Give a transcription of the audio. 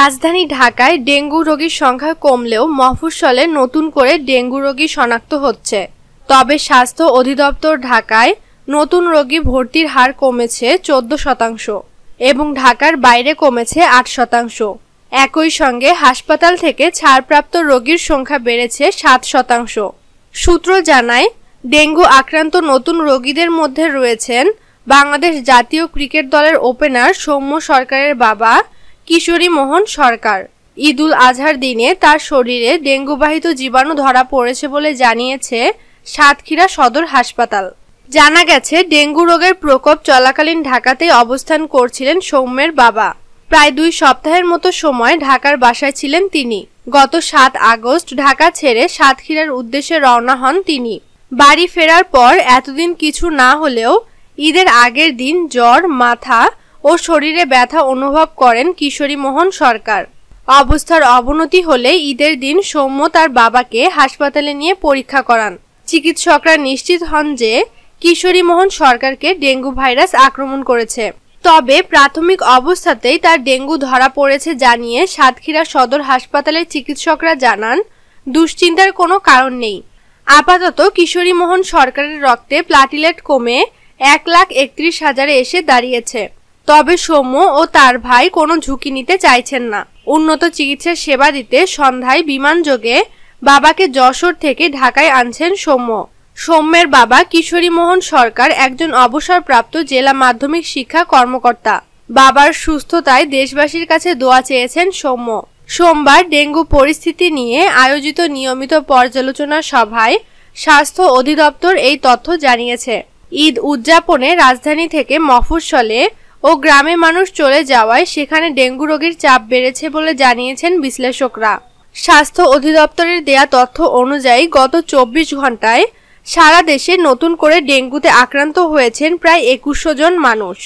রাজধানী ঢাকায় ডেঙ্গু রোগীর সংখ্যা কমলেও মফস্বলে নতুন করে ডেঙ্গু রোগী শনাক্ত হচ্ছে তবে স্বাস্থ্য অধিদপ্তর ঢাকায় নতুন রোগী ভর্তির হার কমেছে চোদ্দ শতাংশ এবং ঢাকার বাইরে কমেছে আট শতাংশ একই সঙ্গে হাসপাতাল থেকে ছাড়প্রাপ্ত রোগীর সংখ্যা বেড়েছে সাত শতাংশ সূত্র জানায় ডেঙ্গু আক্রান্ত নতুন রোগীদের মধ্যে রয়েছেন বাংলাদেশ জাতীয় ক্রিকেট দলের ওপেনার সৌম্য সরকারের বাবা কিশোরী মোহন সরকার ঈদুল আজহার দিনে তার শরীরে ডেঙ্গুবাহিত জীবাণু ধরা পড়েছে বলে জানিয়েছে সাতক্ষীরা সদর হাসপাতাল জানা গেছে ডেঙ্গু রোগের প্রকোপ চলাকালীন ঢাকাতেই অবস্থান করছিলেন সৌম্যের বাবা প্রায় দুই সপ্তাহের মতো সময় ঢাকার বাসায় ছিলেন তিনি গত সাত আগস্ট ঢাকা ছেড়ে সাতক্ষীরার উদ্দেশ্যে রওনা হন তিনি বাড়ি ফেরার পর এতদিন কিছু না হলেও ঈদের আগের দিন জ্বর মাথা ও শরীরে ব্যথা অনুভব করেন কিশোরী মোহন সরকার অবস্থার অবনতি হলে ঈদের দিন সৌম্য তার বাবাকে হাসপাতালে নিয়ে পরীক্ষা করান চিকিৎসকরা নিশ্চিত হন যে কিশোরী মোহন সরকারকে ডেঙ্গু ভাইরাস আক্রমণ করেছে তবে প্রাথমিক অবস্থাতেই তার ডেঙ্গু ধরা পড়েছে জানিয়ে সাতক্ষীরা সদর হাসপাতালের চিকিৎসকরা জানান দুশ্চিন্তার কোনো কারণ নেই আপাতত কিশোরী মোহন সরকারের রক্তে প্লাটিলেট কমে এক লাখ একত্রিশ হাজারে এসে দাঁড়িয়েছে তবে সৌম্য ও তার ভাই কোনো ঝুঁকি নিতে চাইছেন না উন্নত চিকিৎসার সেবা দিতে সন্ধ্যায় বিমান যোগে বাবাকে যশোর থেকে ঢাকায় আনছেন সৌম্য সৌম্যের বাবা কিশোরী মোহন সরকার একজন অবসরপ্রাপ্ত জেলা মাধ্যমিক শিক্ষা কর্মকর্তা বাবার সুস্থতায় দেশবাসীর কাছে দোয়া চেয়েছেন সৌম্য সোমবার ডেঙ্গু পরিস্থিতি নিয়ে আয়োজিত নিয়মিত পর্যালোচনা সভায় স্বাস্থ্য অধিদপ্তর এই তথ্য জানিয়েছে ঈদ উদযাপনে রাজধানী থেকে মফস্বলে ও গ্রামে মানুষ চলে যাওয়ায় সেখানে ডেঙ্গু রোগীর চাপ বেড়েছে বলে জানিয়েছেন বিশ্লেষকরা স্বাস্থ্য অধিদপ্তরের দেয়া তথ্য অনুযায়ী গত চব্বিশ ঘন্টায় সারা দেশে নতুন করে ডেঙ্গুতে আক্রান্ত হয়েছেন প্রায় একুশশো জন মানুষ